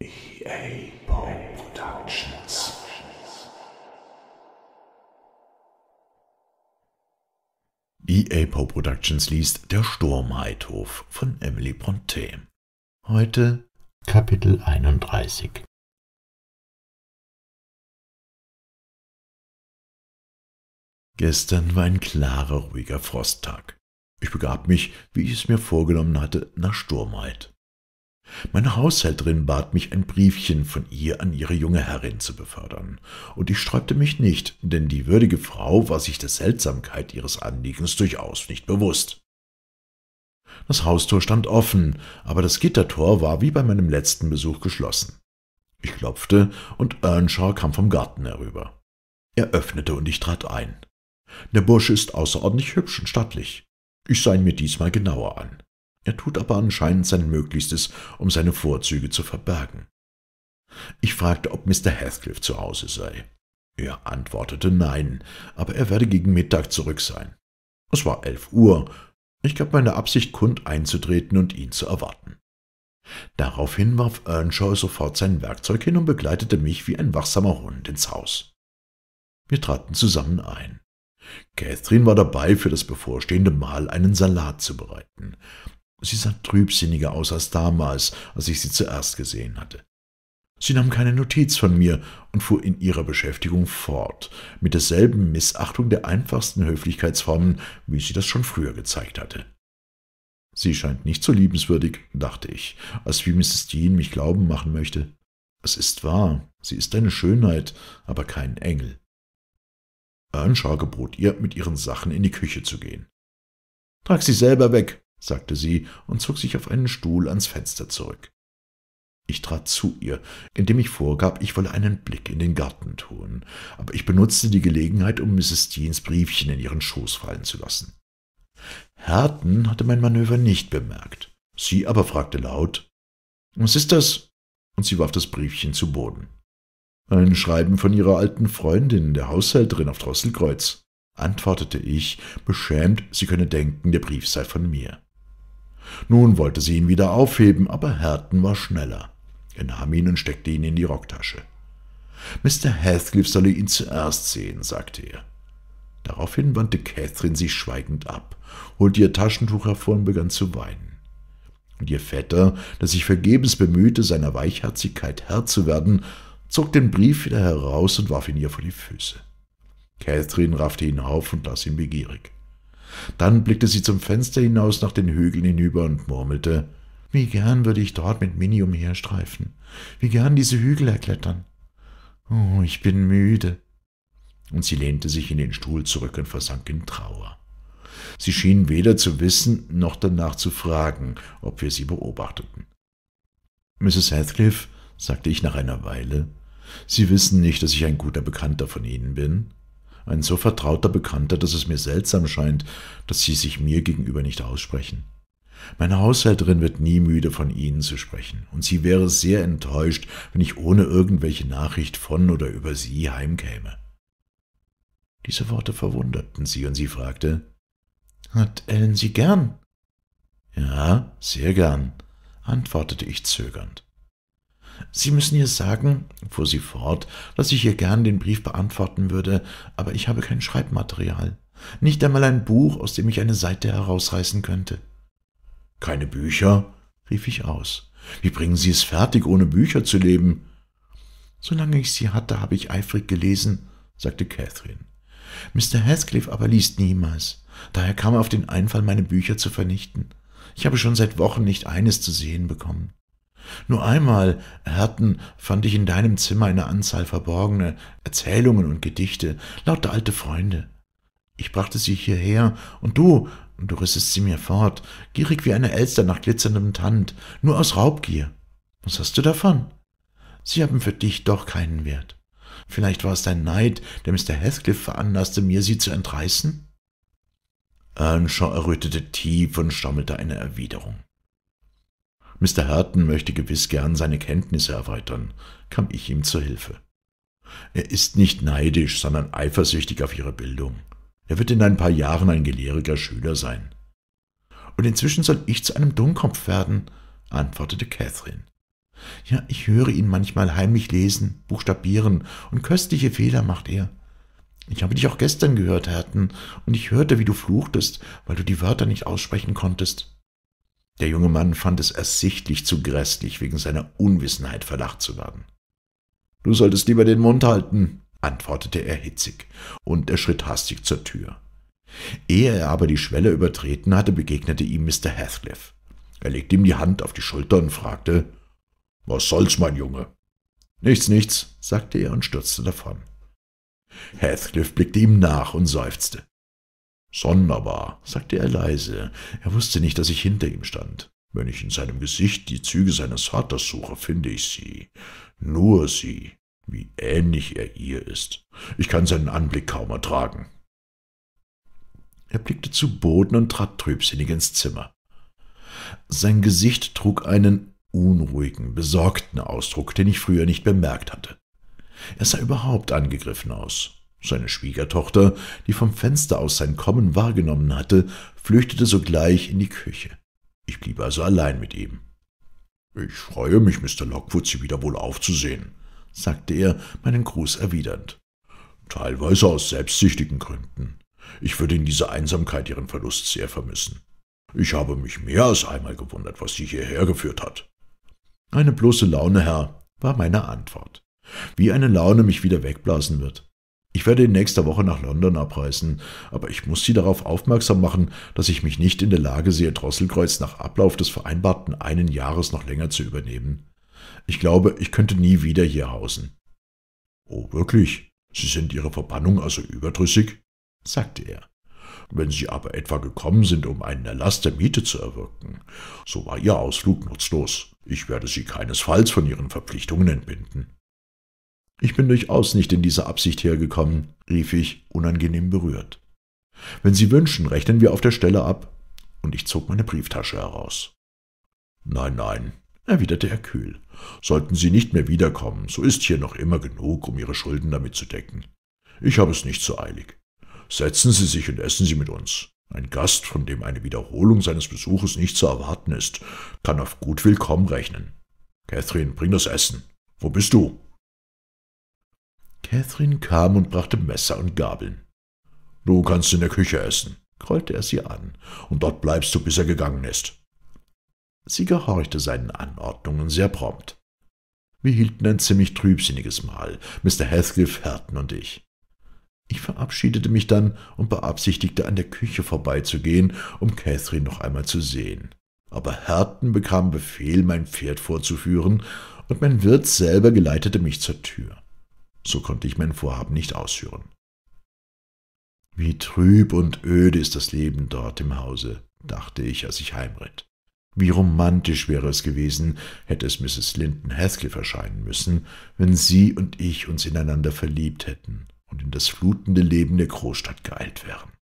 EA Productions. EA Poe Productions liest Der Sturmheithof von Emily Brontë. Heute Kapitel 31. Gestern war ein klarer, ruhiger Frosttag. Ich begab mich, wie ich es mir vorgenommen hatte, nach Sturmheit. Meine Haushälterin bat mich, ein Briefchen von ihr an ihre junge Herrin zu befördern, und ich sträubte mich nicht, denn die würdige Frau war sich der Seltsamkeit ihres Anliegens durchaus nicht bewusst. Das Haustor stand offen, aber das Gittertor war wie bei meinem letzten Besuch geschlossen. Ich klopfte, und Earnshaw kam vom Garten herüber. Er öffnete, und ich trat ein. Der Bursche ist außerordentlich hübsch und stattlich. Ich sah ihn mir diesmal genauer an. Er tut aber anscheinend sein Möglichstes, um seine Vorzüge zu verbergen. Ich fragte, ob Mr. Heathcliff zu Hause sei. Er antwortete nein, aber er werde gegen Mittag zurück sein. Es war elf Uhr. Ich gab meine Absicht kund einzutreten und ihn zu erwarten. Daraufhin warf Earnshaw sofort sein Werkzeug hin und begleitete mich wie ein wachsamer Hund ins Haus. Wir traten zusammen ein. Catherine war dabei, für das bevorstehende Mahl einen Salat zu bereiten. Sie sah trübsinniger aus als damals, als ich sie zuerst gesehen hatte. Sie nahm keine Notiz von mir und fuhr in ihrer Beschäftigung fort, mit derselben Missachtung der einfachsten Höflichkeitsformen, wie sie das schon früher gezeigt hatte. Sie scheint nicht so liebenswürdig, dachte ich, als wie Mrs. Dean mich glauben machen möchte. Es ist wahr, sie ist eine Schönheit, aber kein Engel. Earnshaw gebot ihr, mit ihren Sachen in die Küche zu gehen. Trag sie selber weg, sagte sie und zog sich auf einen Stuhl ans Fenster zurück. Ich trat zu ihr, indem ich vorgab, ich wolle einen Blick in den Garten tun, aber ich benutzte die Gelegenheit, um Mrs. Deans Briefchen in ihren Schoß fallen zu lassen. Herten hatte mein Manöver nicht bemerkt. Sie aber fragte laut, »Was ist das?« und sie warf das Briefchen zu Boden. »Ein Schreiben von ihrer alten Freundin, der Haushälterin auf Drosselkreuz«, antwortete ich, beschämt, sie könne denken, der Brief sei von mir. Nun wollte sie ihn wieder aufheben, aber Herton war schneller. Er nahm ihn und steckte ihn in die Rocktasche. Mr. Heathcliff solle ihn zuerst sehen, sagte er. Daraufhin wandte Catherine sich schweigend ab, holte ihr Taschentuch hervor und begann zu weinen. Und ihr Vetter, der sich vergebens bemühte, seiner Weichherzigkeit Herr zu werden, zog den Brief wieder heraus und warf ihn ihr vor die Füße. Catherine raffte ihn auf und las ihn begierig. Dann blickte sie zum Fenster hinaus nach den Hügeln hinüber und murmelte Wie gern würde ich dort mit Mini umherstreifen, wie gern diese Hügel erklettern. Oh, ich bin müde. Und sie lehnte sich in den Stuhl zurück und versank in Trauer. Sie schien weder zu wissen noch danach zu fragen, ob wir sie beobachteten. Mrs. Heathcliff, sagte ich nach einer Weile, Sie wissen nicht, dass ich ein guter Bekannter von Ihnen bin? ein so vertrauter Bekannter, dass es mir seltsam scheint, dass sie sich mir gegenüber nicht aussprechen. Meine Haushälterin wird nie müde, von Ihnen zu sprechen, und sie wäre sehr enttäuscht, wenn ich ohne irgendwelche Nachricht von oder über Sie heimkäme. Diese Worte verwunderten sie, und sie fragte Hat Ellen Sie gern? Ja, sehr gern, antwortete ich zögernd. Sie müssen ihr sagen, fuhr sie fort, dass ich ihr gern den Brief beantworten würde, aber ich habe kein Schreibmaterial. Nicht einmal ein Buch, aus dem ich eine Seite herausreißen könnte. Keine Bücher? rief ich aus. Wie bringen Sie es fertig, ohne Bücher zu leben? Solange ich sie hatte, habe ich eifrig gelesen, sagte Catherine. Mr. Heathcliff aber liest niemals. Daher kam er auf den Einfall, meine Bücher zu vernichten. Ich habe schon seit Wochen nicht eines zu sehen bekommen. Nur einmal, Herten, fand ich in deinem Zimmer eine Anzahl verborgene Erzählungen und Gedichte, lauter alte Freunde. Ich brachte sie hierher, und du, du rissest sie mir fort, gierig wie eine Elster nach glitzerndem Tand, nur aus Raubgier. Was hast du davon? Sie haben für dich doch keinen Wert. Vielleicht war es dein Neid, der Mr. Heathcliff veranlasste, mir sie zu entreißen? Earnshaw errötete tief und stammelte eine Erwiderung. Mr. Herton möchte gewiss gern seine Kenntnisse erweitern, kam ich ihm zur Hilfe. Er ist nicht neidisch, sondern eifersüchtig auf ihre Bildung. Er wird in ein paar Jahren ein gelehriger Schüler sein. Und inzwischen soll ich zu einem Dummkopf werden, antwortete Catherine. Ja, ich höre ihn manchmal heimlich lesen, buchstabieren, und köstliche Fehler macht er. Ich habe dich auch gestern gehört, Herten, und ich hörte, wie du fluchtest, weil du die Wörter nicht aussprechen konntest. Der junge Mann fand es ersichtlich zu grässlich, wegen seiner Unwissenheit verlacht zu werden. Du solltest lieber den Mund halten, antwortete er hitzig, und er schritt hastig zur Tür. Ehe er aber die Schwelle übertreten hatte, begegnete ihm Mr. Heathcliff. Er legte ihm die Hand auf die Schulter und fragte, »Was soll's, mein Junge?« »Nichts, nichts«, sagte er und stürzte davon. Heathcliff blickte ihm nach und seufzte. Sonderbar, sagte er leise. Er wusste nicht, dass ich hinter ihm stand. Wenn ich in seinem Gesicht die Züge seines Vaters suche, finde ich sie. Nur sie. Wie ähnlich er ihr ist. Ich kann seinen Anblick kaum ertragen. Er blickte zu Boden und trat trübsinnig ins Zimmer. Sein Gesicht trug einen unruhigen, besorgten Ausdruck, den ich früher nicht bemerkt hatte. Er sah überhaupt angegriffen aus. Seine Schwiegertochter, die vom Fenster aus sein Kommen wahrgenommen hatte, flüchtete sogleich in die Küche. Ich blieb also allein mit ihm. »Ich freue mich, Mr. Lockwood, Sie wieder wohl aufzusehen«, sagte er, meinen Gruß erwidernd. »Teilweise aus selbstsüchtigen Gründen. Ich würde in dieser Einsamkeit Ihren Verlust sehr vermissen. Ich habe mich mehr als einmal gewundert, was Sie hierher geführt hat.« »Eine bloße Laune, Herr«, war meine Antwort. »Wie eine Laune mich wieder wegblasen wird. Ich werde in nächster Woche nach London abreisen, aber ich muss Sie darauf aufmerksam machen, dass ich mich nicht in der Lage sehe, Drosselkreuz nach Ablauf des vereinbarten einen Jahres noch länger zu übernehmen. Ich glaube, ich könnte nie wieder hier hausen. Oh, wirklich? Sie sind Ihrer Verbannung also überdrüssig? sagte er. Wenn Sie aber etwa gekommen sind, um einen Erlass der Miete zu erwirken, so war Ihr Ausflug nutzlos. Ich werde Sie keinesfalls von Ihren Verpflichtungen entbinden. Ich bin durchaus nicht in dieser Absicht hergekommen, rief ich, unangenehm berührt. Wenn Sie wünschen, rechnen wir auf der Stelle ab. Und ich zog meine Brieftasche heraus. Nein, nein, erwiderte er kühl. Sollten Sie nicht mehr wiederkommen, so ist hier noch immer genug, um Ihre Schulden damit zu decken. Ich habe es nicht so eilig. Setzen Sie sich und essen Sie mit uns. Ein Gast, von dem eine Wiederholung seines Besuches nicht zu erwarten ist, kann auf gut Willkommen rechnen. Catherine, bring das Essen. Wo bist du? Catherine kam und brachte Messer und Gabeln. Du kannst in der Küche essen, grollte er sie an, und dort bleibst du, bis er gegangen ist. Sie gehorchte seinen Anordnungen sehr prompt. Wir hielten ein ziemlich trübsinniges Mahl, Mr. Heathcliff, Herton und ich. Ich verabschiedete mich dann und beabsichtigte, an der Küche vorbeizugehen, um Catherine noch einmal zu sehen. Aber Herton bekam Befehl, mein Pferd vorzuführen, und mein Wirt selber geleitete mich zur Tür. So konnte ich mein Vorhaben nicht ausführen. Wie trüb und öde ist das Leben dort im Hause, dachte ich, als ich heimritt. Wie romantisch wäre es gewesen, hätte es Mrs. Linton Haskell erscheinen müssen, wenn sie und ich uns ineinander verliebt hätten und in das flutende Leben der Großstadt geeilt wären.